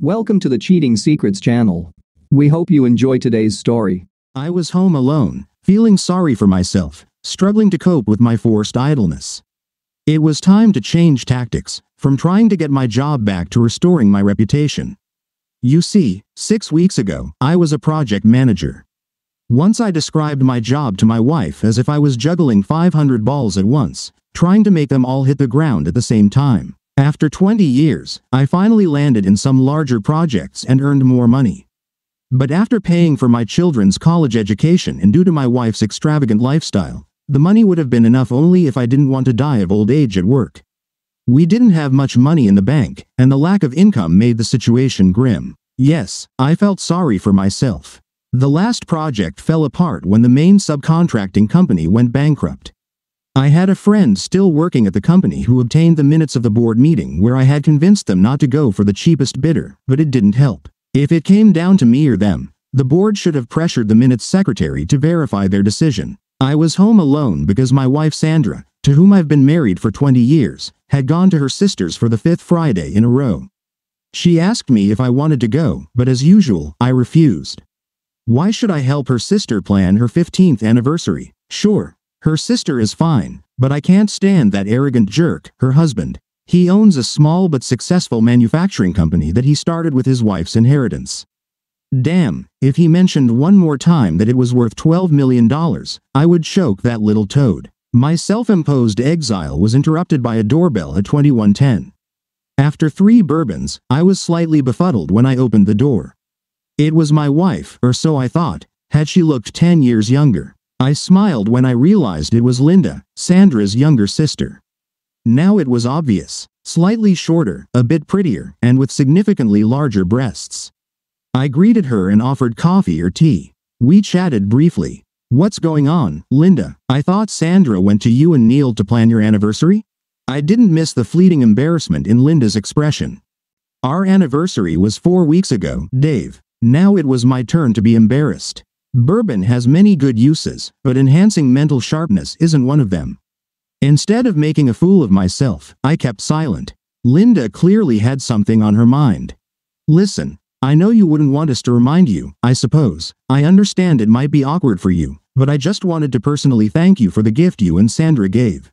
Welcome to the Cheating Secrets channel. We hope you enjoy today's story. I was home alone, feeling sorry for myself, struggling to cope with my forced idleness. It was time to change tactics, from trying to get my job back to restoring my reputation. You see, six weeks ago, I was a project manager. Once I described my job to my wife as if I was juggling 500 balls at once, trying to make them all hit the ground at the same time. After 20 years, I finally landed in some larger projects and earned more money. But after paying for my children's college education and due to my wife's extravagant lifestyle, the money would have been enough only if I didn't want to die of old age at work. We didn't have much money in the bank, and the lack of income made the situation grim. Yes, I felt sorry for myself. The last project fell apart when the main subcontracting company went bankrupt. I had a friend still working at the company who obtained the minutes of the board meeting where I had convinced them not to go for the cheapest bidder, but it didn't help. If it came down to me or them, the board should have pressured the minutes secretary to verify their decision. I was home alone because my wife Sandra, to whom I've been married for 20 years, had gone to her sister's for the fifth Friday in a row. She asked me if I wanted to go, but as usual, I refused. Why should I help her sister plan her 15th anniversary? Sure, her sister is fine, but I can't stand that arrogant jerk, her husband. He owns a small but successful manufacturing company that he started with his wife's inheritance. Damn, if he mentioned one more time that it was worth $12 million, I would choke that little toad. My self-imposed exile was interrupted by a doorbell at 2110. After three bourbons, I was slightly befuddled when I opened the door. It was my wife, or so I thought, had she looked 10 years younger. I smiled when I realized it was Linda, Sandra's younger sister. Now it was obvious, slightly shorter, a bit prettier, and with significantly larger breasts. I greeted her and offered coffee or tea. We chatted briefly. What's going on, Linda? I thought Sandra went to you and Neil to plan your anniversary? I didn't miss the fleeting embarrassment in Linda's expression. Our anniversary was four weeks ago, Dave. Now it was my turn to be embarrassed. Bourbon has many good uses, but enhancing mental sharpness isn't one of them. Instead of making a fool of myself, I kept silent. Linda clearly had something on her mind. Listen, I know you wouldn't want us to remind you, I suppose. I understand it might be awkward for you, but I just wanted to personally thank you for the gift you and Sandra gave.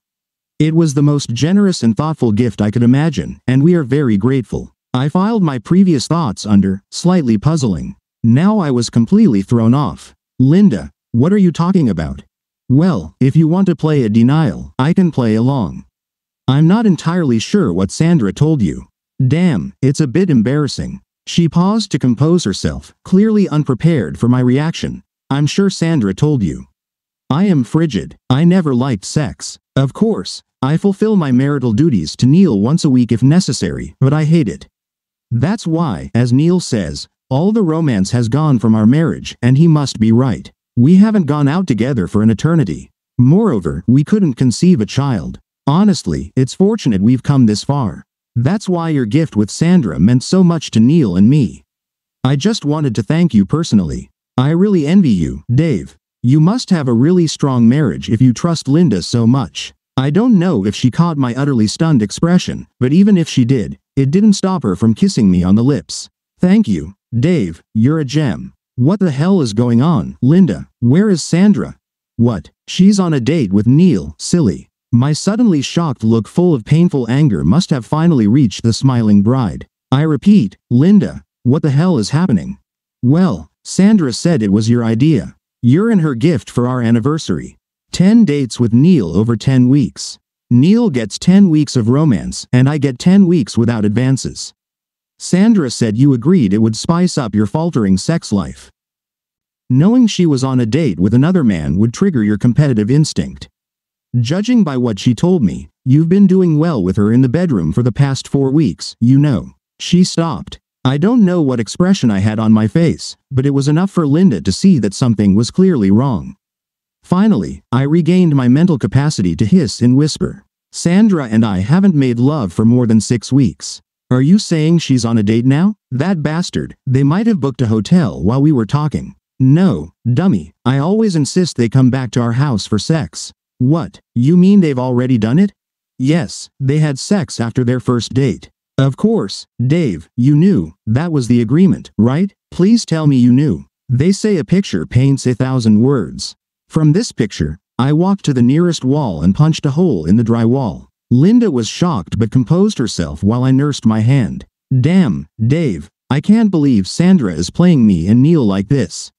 It was the most generous and thoughtful gift I could imagine, and we are very grateful. I filed my previous thoughts under, slightly puzzling, now I was completely thrown off. Linda, what are you talking about? Well, if you want to play a denial, I can play along. I'm not entirely sure what Sandra told you. Damn, it's a bit embarrassing. She paused to compose herself, clearly unprepared for my reaction. I'm sure Sandra told you. I am frigid. I never liked sex. Of course, I fulfill my marital duties to Neil once a week if necessary, but I hate it. That's why, as Neil says, all the romance has gone from our marriage, and he must be right. We haven't gone out together for an eternity. Moreover, we couldn't conceive a child. Honestly, it's fortunate we've come this far. That's why your gift with Sandra meant so much to Neil and me. I just wanted to thank you personally. I really envy you, Dave. You must have a really strong marriage if you trust Linda so much. I don't know if she caught my utterly stunned expression, but even if she did, it didn't stop her from kissing me on the lips. Thank you. Dave, you're a gem. What the hell is going on? Linda, where is Sandra? What? She's on a date with Neil, silly. My suddenly shocked look full of painful anger must have finally reached the smiling bride. I repeat, Linda, what the hell is happening? Well, Sandra said it was your idea. You're in her gift for our anniversary. 10 dates with Neil over 10 weeks. Neil gets 10 weeks of romance, and I get 10 weeks without advances. Sandra said you agreed it would spice up your faltering sex life. Knowing she was on a date with another man would trigger your competitive instinct. Judging by what she told me, you've been doing well with her in the bedroom for the past four weeks, you know. She stopped. I don't know what expression I had on my face, but it was enough for Linda to see that something was clearly wrong. Finally, I regained my mental capacity to hiss and whisper. Sandra and I haven't made love for more than six weeks. Are you saying she's on a date now? That bastard. They might have booked a hotel while we were talking. No, dummy. I always insist they come back to our house for sex. What? You mean they've already done it? Yes, they had sex after their first date. Of course, Dave, you knew. That was the agreement, right? Please tell me you knew. They say a picture paints a thousand words. From this picture, I walked to the nearest wall and punched a hole in the drywall. Linda was shocked but composed herself while I nursed my hand. Damn, Dave, I can't believe Sandra is playing me and Neil like this.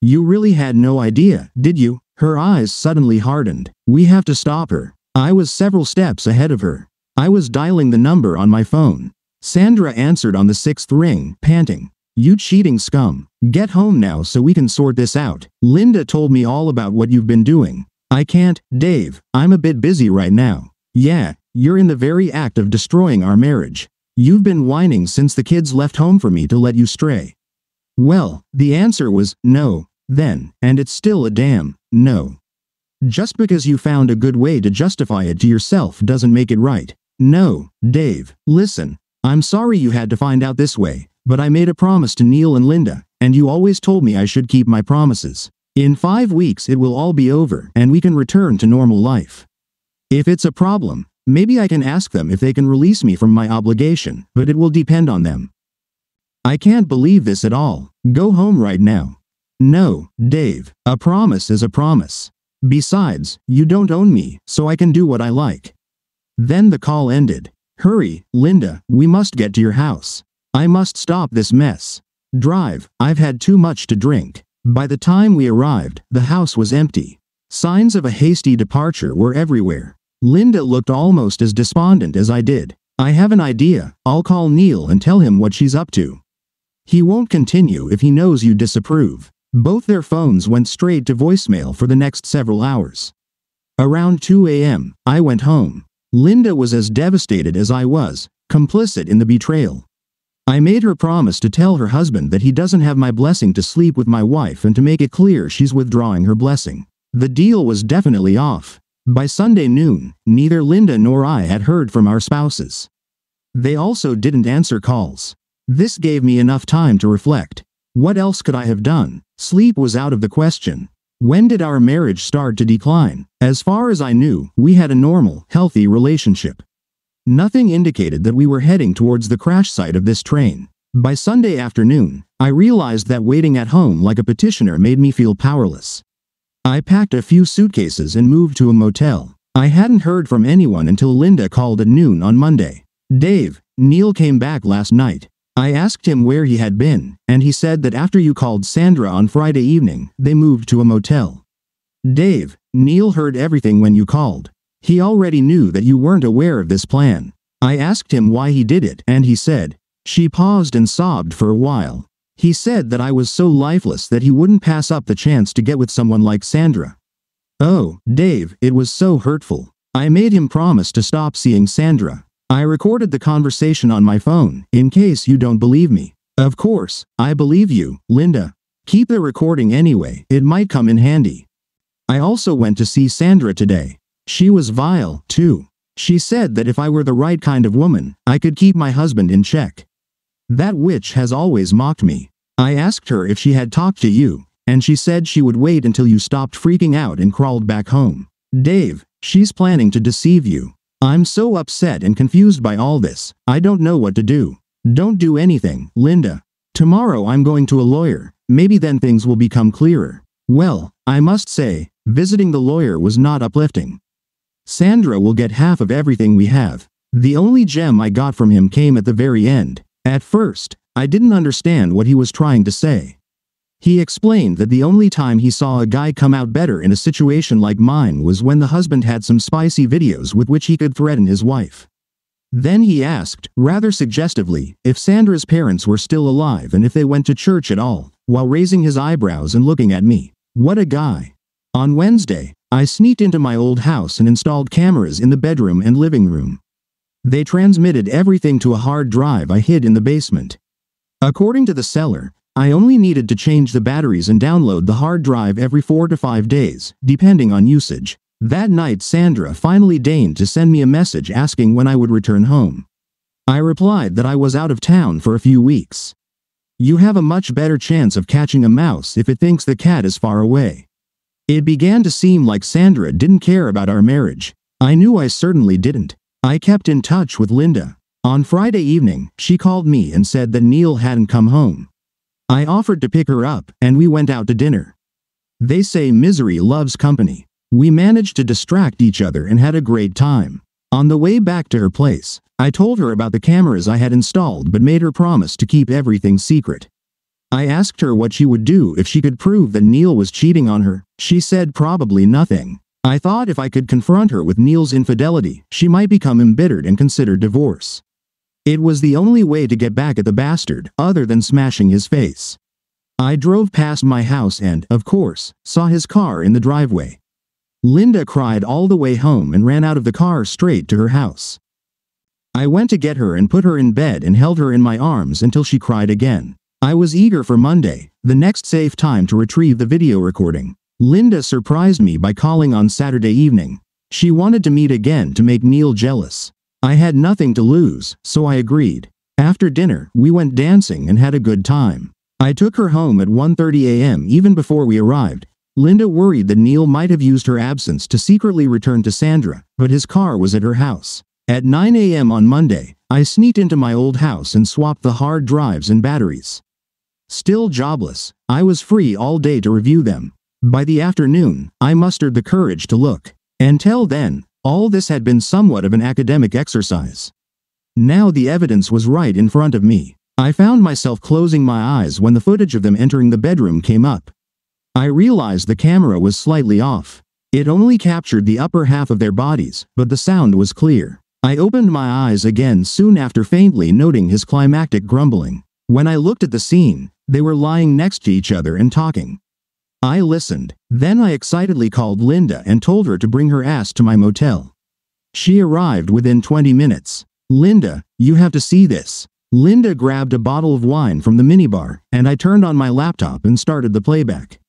You really had no idea, did you? Her eyes suddenly hardened. We have to stop her. I was several steps ahead of her. I was dialing the number on my phone. Sandra answered on the sixth ring, panting. You cheating scum. Get home now so we can sort this out. Linda told me all about what you've been doing. I can't, Dave, I'm a bit busy right now. Yeah, you're in the very act of destroying our marriage. You've been whining since the kids left home for me to let you stray. Well, the answer was, no, then, and it's still a damn, no. Just because you found a good way to justify it to yourself doesn't make it right. No, Dave, listen, I'm sorry you had to find out this way, but I made a promise to Neil and Linda, and you always told me I should keep my promises. In five weeks it will all be over, and we can return to normal life. If it's a problem, maybe I can ask them if they can release me from my obligation, but it will depend on them. I can't believe this at all. Go home right now. No, Dave, a promise is a promise. Besides, you don't own me, so I can do what I like. Then the call ended. Hurry, Linda, we must get to your house. I must stop this mess. Drive, I've had too much to drink. By the time we arrived, the house was empty. Signs of a hasty departure were everywhere. Linda looked almost as despondent as I did. I have an idea, I'll call Neil and tell him what she's up to. He won't continue if he knows you disapprove. Both their phones went straight to voicemail for the next several hours. Around 2 a.m., I went home. Linda was as devastated as I was, complicit in the betrayal. I made her promise to tell her husband that he doesn't have my blessing to sleep with my wife and to make it clear she's withdrawing her blessing. The deal was definitely off, by Sunday noon, neither Linda nor I had heard from our spouses. They also didn't answer calls. This gave me enough time to reflect. What else could I have done? Sleep was out of the question. When did our marriage start to decline? As far as I knew, we had a normal, healthy relationship. Nothing indicated that we were heading towards the crash site of this train. By Sunday afternoon, I realized that waiting at home like a petitioner made me feel powerless. I packed a few suitcases and moved to a motel. I hadn't heard from anyone until Linda called at noon on Monday. Dave, Neil came back last night. I asked him where he had been, and he said that after you called Sandra on Friday evening, they moved to a motel. Dave, Neil heard everything when you called. He already knew that you weren't aware of this plan. I asked him why he did it, and he said, she paused and sobbed for a while. He said that I was so lifeless that he wouldn't pass up the chance to get with someone like Sandra. Oh, Dave, it was so hurtful. I made him promise to stop seeing Sandra. I recorded the conversation on my phone, in case you don't believe me. Of course, I believe you, Linda. Keep the recording anyway, it might come in handy. I also went to see Sandra today. She was vile, too. She said that if I were the right kind of woman, I could keep my husband in check. That witch has always mocked me. I asked her if she had talked to you, and she said she would wait until you stopped freaking out and crawled back home. Dave, she's planning to deceive you. I'm so upset and confused by all this, I don't know what to do. Don't do anything, Linda. Tomorrow I'm going to a lawyer, maybe then things will become clearer. Well, I must say, visiting the lawyer was not uplifting. Sandra will get half of everything we have. The only gem I got from him came at the very end, at first, I didn't understand what he was trying to say. He explained that the only time he saw a guy come out better in a situation like mine was when the husband had some spicy videos with which he could threaten his wife. Then he asked, rather suggestively, if Sandra's parents were still alive and if they went to church at all, while raising his eyebrows and looking at me. What a guy. On Wednesday, I sneaked into my old house and installed cameras in the bedroom and living room. They transmitted everything to a hard drive I hid in the basement. According to the seller, I only needed to change the batteries and download the hard drive every four to five days, depending on usage. That night Sandra finally deigned to send me a message asking when I would return home. I replied that I was out of town for a few weeks. You have a much better chance of catching a mouse if it thinks the cat is far away. It began to seem like Sandra didn't care about our marriage. I knew I certainly didn't. I kept in touch with Linda. On Friday evening, she called me and said that Neil hadn't come home. I offered to pick her up, and we went out to dinner. They say misery loves company. We managed to distract each other and had a great time. On the way back to her place, I told her about the cameras I had installed but made her promise to keep everything secret. I asked her what she would do if she could prove that Neil was cheating on her. She said probably nothing. I thought if I could confront her with Neil's infidelity, she might become embittered and consider divorce. It was the only way to get back at the bastard, other than smashing his face. I drove past my house and, of course, saw his car in the driveway. Linda cried all the way home and ran out of the car straight to her house. I went to get her and put her in bed and held her in my arms until she cried again. I was eager for Monday, the next safe time to retrieve the video recording. Linda surprised me by calling on Saturday evening. She wanted to meet again to make Neil jealous. I had nothing to lose, so I agreed. After dinner, we went dancing and had a good time. I took her home at 1.30 a.m. even before we arrived. Linda worried that Neil might have used her absence to secretly return to Sandra, but his car was at her house. At 9 a.m. on Monday, I sneaked into my old house and swapped the hard drives and batteries. Still jobless, I was free all day to review them. By the afternoon, I mustered the courage to look. Until then, all this had been somewhat of an academic exercise. Now the evidence was right in front of me. I found myself closing my eyes when the footage of them entering the bedroom came up. I realized the camera was slightly off. It only captured the upper half of their bodies, but the sound was clear. I opened my eyes again soon after faintly noting his climactic grumbling. When I looked at the scene, they were lying next to each other and talking. I listened. Then I excitedly called Linda and told her to bring her ass to my motel. She arrived within 20 minutes. Linda, you have to see this. Linda grabbed a bottle of wine from the minibar, and I turned on my laptop and started the playback.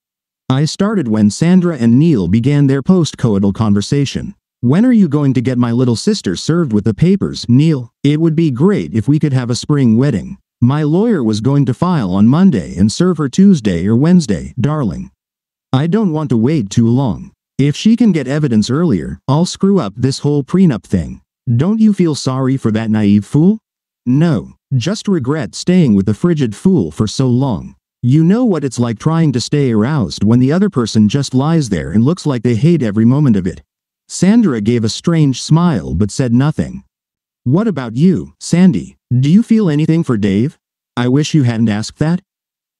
I started when Sandra and Neil began their post-coital conversation. When are you going to get my little sister served with the papers, Neil? It would be great if we could have a spring wedding. My lawyer was going to file on Monday and serve her Tuesday or Wednesday, darling. I don't want to wait too long. If she can get evidence earlier, I'll screw up this whole prenup thing. Don't you feel sorry for that naive fool? No, just regret staying with the frigid fool for so long. You know what it's like trying to stay aroused when the other person just lies there and looks like they hate every moment of it. Sandra gave a strange smile but said nothing. What about you, Sandy? Do you feel anything for Dave? I wish you hadn't asked that.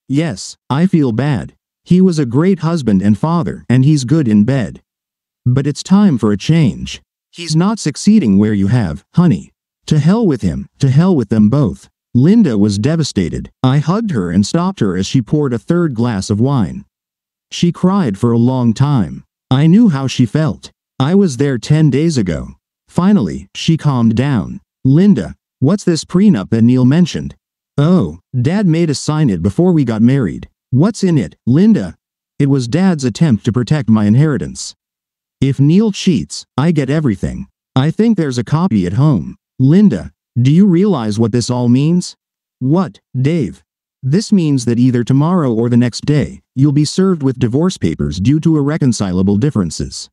Yes, I feel bad. He was a great husband and father, and he's good in bed. But it's time for a change. He's not succeeding where you have, honey. To hell with him, to hell with them both. Linda was devastated. I hugged her and stopped her as she poured a third glass of wine. She cried for a long time. I knew how she felt. I was there 10 days ago. Finally, she calmed down. Linda, what's this prenup that Neil mentioned? Oh, Dad made us sign it before we got married. What's in it, Linda? It was Dad's attempt to protect my inheritance. If Neil cheats, I get everything. I think there's a copy at home. Linda, do you realize what this all means? What, Dave? This means that either tomorrow or the next day, you'll be served with divorce papers due to irreconcilable differences.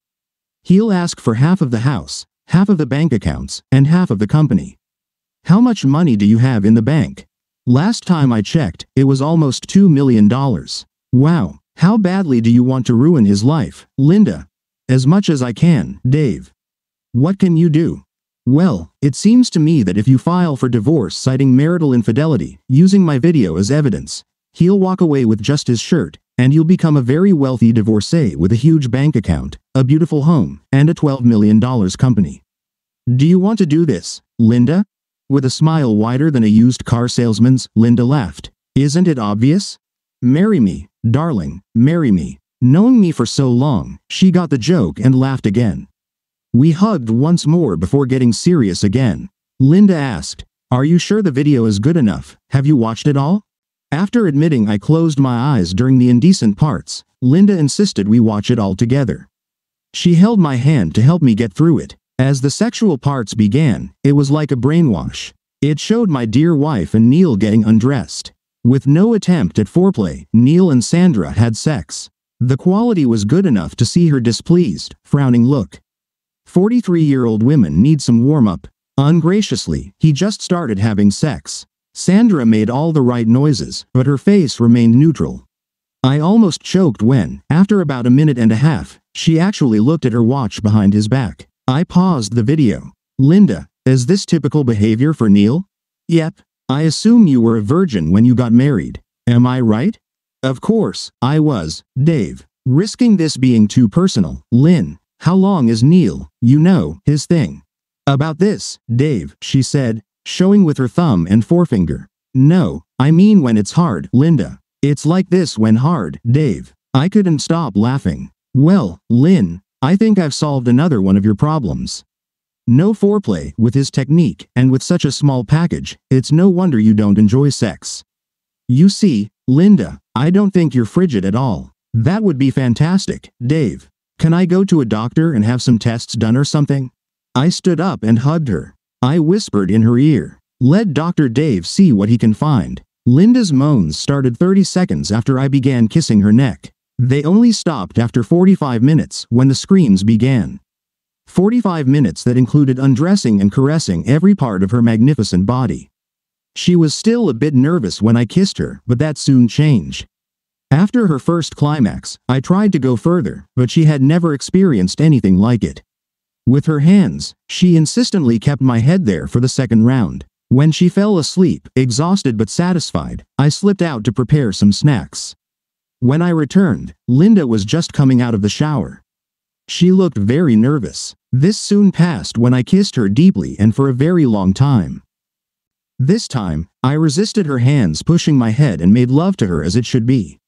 He'll ask for half of the house, half of the bank accounts, and half of the company. How much money do you have in the bank? Last time I checked, it was almost $2 million. Wow. How badly do you want to ruin his life, Linda? As much as I can, Dave. What can you do? Well, it seems to me that if you file for divorce citing marital infidelity, using my video as evidence, he'll walk away with just his shirt, and you'll become a very wealthy divorcee with a huge bank account, a beautiful home, and a $12 million company. Do you want to do this, Linda? With a smile wider than a used car salesman's, Linda laughed. Isn't it obvious? Marry me, darling, marry me. Knowing me for so long, she got the joke and laughed again. We hugged once more before getting serious again. Linda asked, Are you sure the video is good enough? Have you watched it all? After admitting I closed my eyes during the indecent parts, Linda insisted we watch it all together. She held my hand to help me get through it. As the sexual parts began, it was like a brainwash. It showed my dear wife and Neil getting undressed. With no attempt at foreplay, Neil and Sandra had sex. The quality was good enough to see her displeased, frowning look. 43-year-old women need some warm-up. Ungraciously, he just started having sex. Sandra made all the right noises, but her face remained neutral. I almost choked when, after about a minute and a half, she actually looked at her watch behind his back. I paused the video. Linda, is this typical behavior for Neil? Yep. I assume you were a virgin when you got married. Am I right? Of course, I was, Dave. Risking this being too personal, Lynn, how long is Neil, you know, his thing? About this, Dave, she said, showing with her thumb and forefinger. No, I mean when it's hard, Linda. It's like this when hard, Dave. I couldn't stop laughing. Well, Lynn, I think I've solved another one of your problems. No foreplay, with his technique, and with such a small package, it's no wonder you don't enjoy sex. You see, Linda, I don't think you're frigid at all. That would be fantastic, Dave. Can I go to a doctor and have some tests done or something? I stood up and hugged her. I whispered in her ear. Let Dr. Dave see what he can find. Linda's moans started 30 seconds after I began kissing her neck. They only stopped after 45 minutes when the screams began. 45 minutes that included undressing and caressing every part of her magnificent body. She was still a bit nervous when I kissed her, but that soon changed. After her first climax, I tried to go further, but she had never experienced anything like it. With her hands, she insistently kept my head there for the second round. When she fell asleep, exhausted but satisfied, I slipped out to prepare some snacks. When I returned, Linda was just coming out of the shower. She looked very nervous. This soon passed when I kissed her deeply and for a very long time. This time, I resisted her hands pushing my head and made love to her as it should be.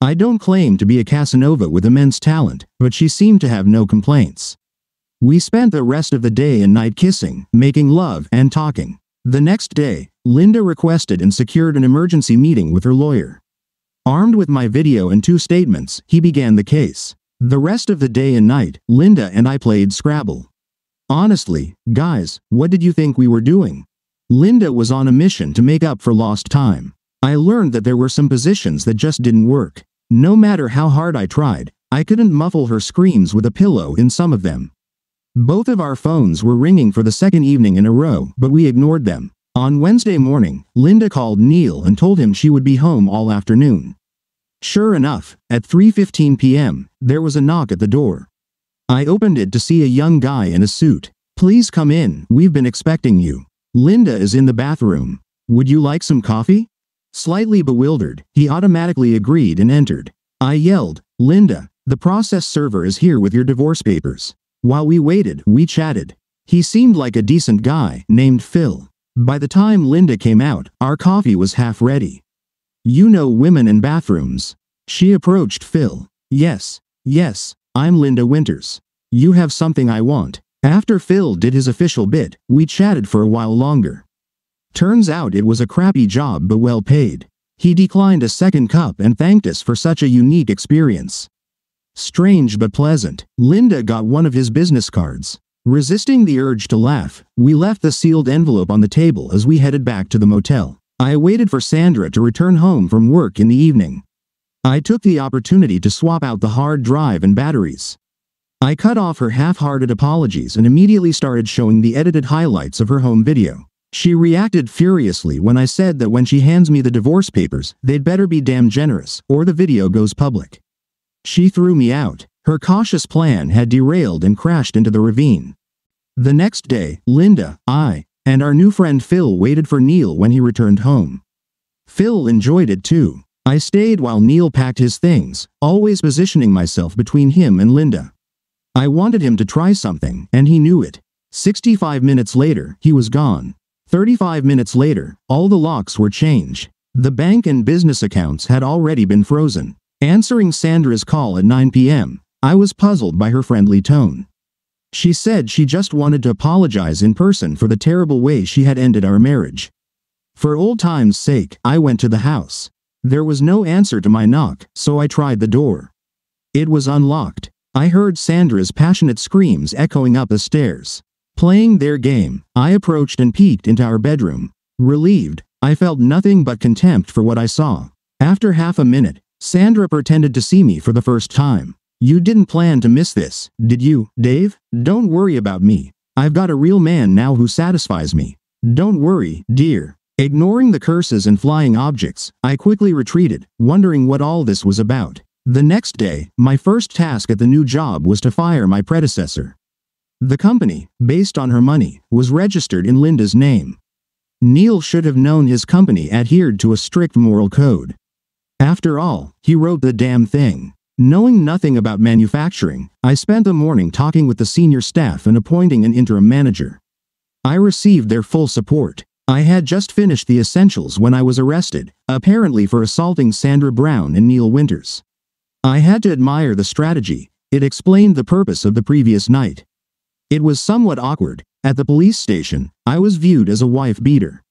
I don't claim to be a Casanova with immense talent, but she seemed to have no complaints. We spent the rest of the day and night kissing, making love, and talking. The next day, Linda requested and secured an emergency meeting with her lawyer. Armed with my video and two statements, he began the case. The rest of the day and night, Linda and I played Scrabble. Honestly, guys, what did you think we were doing? Linda was on a mission to make up for lost time. I learned that there were some positions that just didn't work. No matter how hard I tried, I couldn't muffle her screams with a pillow in some of them. Both of our phones were ringing for the second evening in a row, but we ignored them. On Wednesday morning, Linda called Neil and told him she would be home all afternoon. Sure enough, at 3.15 p.m., there was a knock at the door. I opened it to see a young guy in a suit. Please come in, we've been expecting you. Linda is in the bathroom. Would you like some coffee? Slightly bewildered, he automatically agreed and entered. I yelled, Linda, the process server is here with your divorce papers. While we waited, we chatted. He seemed like a decent guy, named Phil. By the time Linda came out, our coffee was half ready. You know women in bathrooms. She approached Phil. Yes, yes, I'm Linda Winters. You have something I want. After Phil did his official bit, we chatted for a while longer. Turns out it was a crappy job but well paid. He declined a second cup and thanked us for such a unique experience. Strange but pleasant, Linda got one of his business cards. Resisting the urge to laugh, we left the sealed envelope on the table as we headed back to the motel. I waited for Sandra to return home from work in the evening. I took the opportunity to swap out the hard drive and batteries. I cut off her half-hearted apologies and immediately started showing the edited highlights of her home video. She reacted furiously when I said that when she hands me the divorce papers, they'd better be damn generous, or the video goes public. She threw me out. Her cautious plan had derailed and crashed into the ravine. The next day, Linda, I, and our new friend Phil waited for Neil when he returned home. Phil enjoyed it too. I stayed while Neil packed his things, always positioning myself between him and Linda. I wanted him to try something, and he knew it. 65 minutes later, he was gone. 35 minutes later, all the locks were changed. The bank and business accounts had already been frozen. Answering Sandra's call at 9 p.m., I was puzzled by her friendly tone. She said she just wanted to apologize in person for the terrible way she had ended our marriage. For old time's sake, I went to the house. There was no answer to my knock, so I tried the door. It was unlocked. I heard Sandra's passionate screams echoing up the stairs. Playing their game, I approached and peeked into our bedroom. Relieved, I felt nothing but contempt for what I saw. After half a minute, Sandra pretended to see me for the first time. You didn't plan to miss this, did you, Dave? Don't worry about me. I've got a real man now who satisfies me. Don't worry, dear. Ignoring the curses and flying objects, I quickly retreated, wondering what all this was about. The next day, my first task at the new job was to fire my predecessor. The company, based on her money, was registered in Linda's name. Neil should have known his company adhered to a strict moral code. After all, he wrote the damn thing. Knowing nothing about manufacturing, I spent the morning talking with the senior staff and appointing an interim manager. I received their full support. I had just finished the essentials when I was arrested, apparently for assaulting Sandra Brown and Neil Winters. I had to admire the strategy, it explained the purpose of the previous night. It was somewhat awkward, at the police station, I was viewed as a wife beater.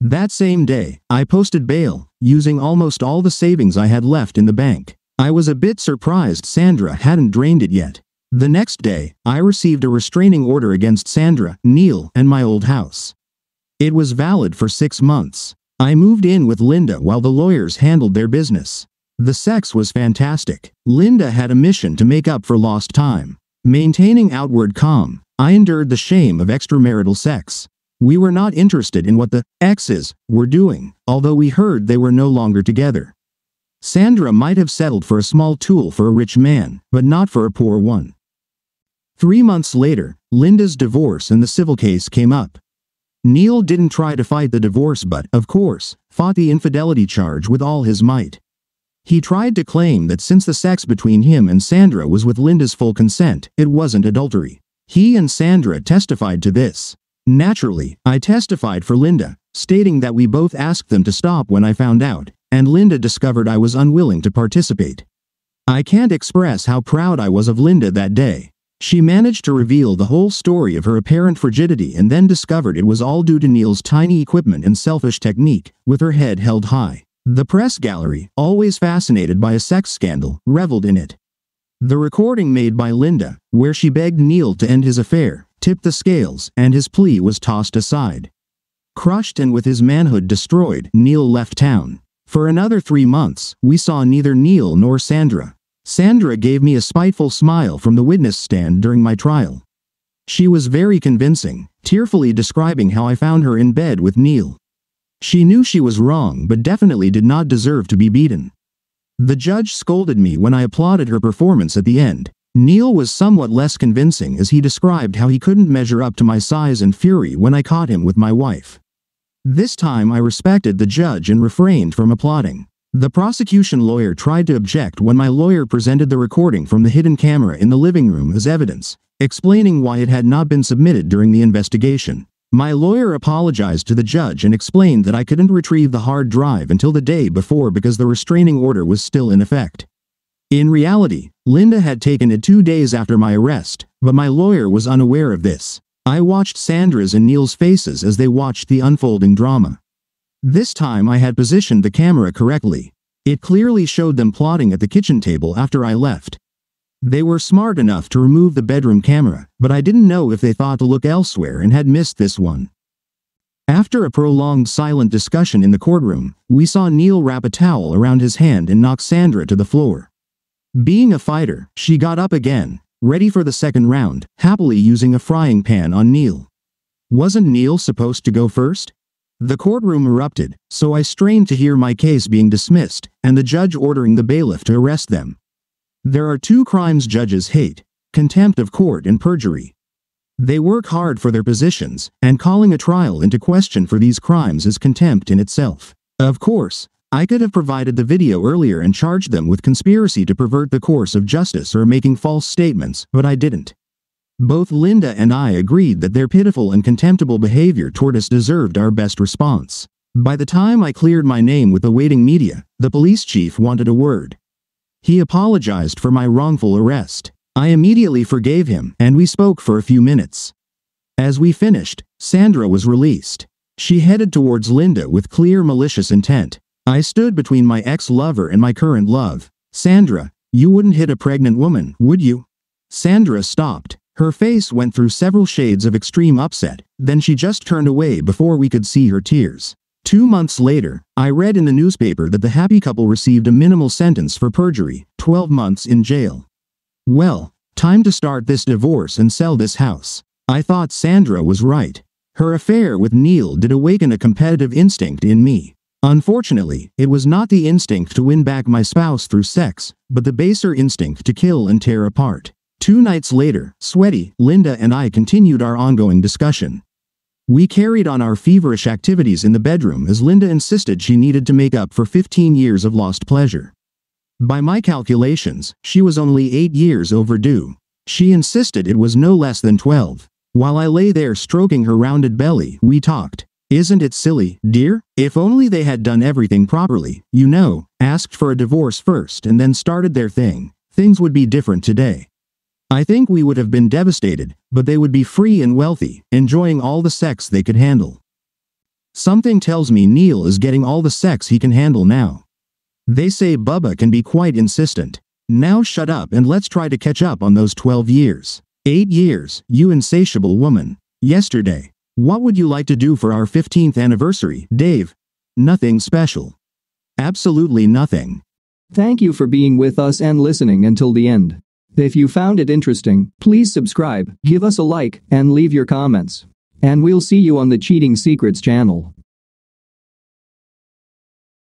That same day, I posted bail, using almost all the savings I had left in the bank. I was a bit surprised Sandra hadn't drained it yet. The next day, I received a restraining order against Sandra, Neil, and my old house. It was valid for six months. I moved in with Linda while the lawyers handled their business. The sex was fantastic. Linda had a mission to make up for lost time. Maintaining outward calm, I endured the shame of extramarital sex. We were not interested in what the exes were doing, although we heard they were no longer together. Sandra might have settled for a small tool for a rich man, but not for a poor one. Three months later, Linda's divorce and the civil case came up. Neil didn't try to fight the divorce but, of course, fought the infidelity charge with all his might. He tried to claim that since the sex between him and Sandra was with Linda's full consent, it wasn't adultery. He and Sandra testified to this. Naturally, I testified for Linda, stating that we both asked them to stop when I found out, and Linda discovered I was unwilling to participate. I can't express how proud I was of Linda that day. She managed to reveal the whole story of her apparent frigidity and then discovered it was all due to Neil's tiny equipment and selfish technique, with her head held high. The press gallery, always fascinated by a sex scandal, reveled in it. The recording made by Linda, where she begged Neil to end his affair, tipped the scales, and his plea was tossed aside. Crushed and with his manhood destroyed, Neil left town, for another three months, we saw neither Neil nor Sandra. Sandra gave me a spiteful smile from the witness stand during my trial. She was very convincing, tearfully describing how I found her in bed with Neil. She knew she was wrong but definitely did not deserve to be beaten. The judge scolded me when I applauded her performance at the end. Neil was somewhat less convincing as he described how he couldn't measure up to my size and fury when I caught him with my wife. This time I respected the judge and refrained from applauding. The prosecution lawyer tried to object when my lawyer presented the recording from the hidden camera in the living room as evidence, explaining why it had not been submitted during the investigation. My lawyer apologized to the judge and explained that I couldn't retrieve the hard drive until the day before because the restraining order was still in effect. In reality, Linda had taken it two days after my arrest, but my lawyer was unaware of this. I watched Sandra's and Neil's faces as they watched the unfolding drama. This time I had positioned the camera correctly. It clearly showed them plotting at the kitchen table after I left. They were smart enough to remove the bedroom camera, but I didn't know if they thought to look elsewhere and had missed this one. After a prolonged silent discussion in the courtroom, we saw Neil wrap a towel around his hand and knock Sandra to the floor. Being a fighter, she got up again, ready for the second round, happily using a frying pan on Neil. Wasn't Neil supposed to go first? The courtroom erupted, so I strained to hear my case being dismissed, and the judge ordering the bailiff to arrest them. There are two crimes judges hate, contempt of court and perjury. They work hard for their positions, and calling a trial into question for these crimes is contempt in itself. Of course, I could have provided the video earlier and charged them with conspiracy to pervert the course of justice or making false statements, but I didn't. Both Linda and I agreed that their pitiful and contemptible behavior toward us deserved our best response. By the time I cleared my name with the waiting media, the police chief wanted a word. He apologized for my wrongful arrest. I immediately forgave him, and we spoke for a few minutes. As we finished, Sandra was released. She headed towards Linda with clear malicious intent. I stood between my ex-lover and my current love. Sandra, you wouldn't hit a pregnant woman, would you? Sandra stopped. Her face went through several shades of extreme upset, then she just turned away before we could see her tears. Two months later, I read in the newspaper that the happy couple received a minimal sentence for perjury, 12 months in jail. Well, time to start this divorce and sell this house. I thought Sandra was right. Her affair with Neil did awaken a competitive instinct in me. Unfortunately, it was not the instinct to win back my spouse through sex, but the baser instinct to kill and tear apart. Two nights later, Sweaty, Linda and I continued our ongoing discussion. We carried on our feverish activities in the bedroom as Linda insisted she needed to make up for 15 years of lost pleasure. By my calculations, she was only 8 years overdue. She insisted it was no less than 12. While I lay there stroking her rounded belly, we talked. Isn't it silly, dear? If only they had done everything properly, you know, asked for a divorce first and then started their thing, things would be different today. I think we would have been devastated, but they would be free and wealthy, enjoying all the sex they could handle. Something tells me Neil is getting all the sex he can handle now. They say Bubba can be quite insistent. Now shut up and let's try to catch up on those 12 years. 8 years, you insatiable woman. Yesterday, what would you like to do for our 15th anniversary, Dave? Nothing special. Absolutely nothing. Thank you for being with us and listening until the end. If you found it interesting, please subscribe, give us a like, and leave your comments. And we'll see you on the Cheating Secrets channel.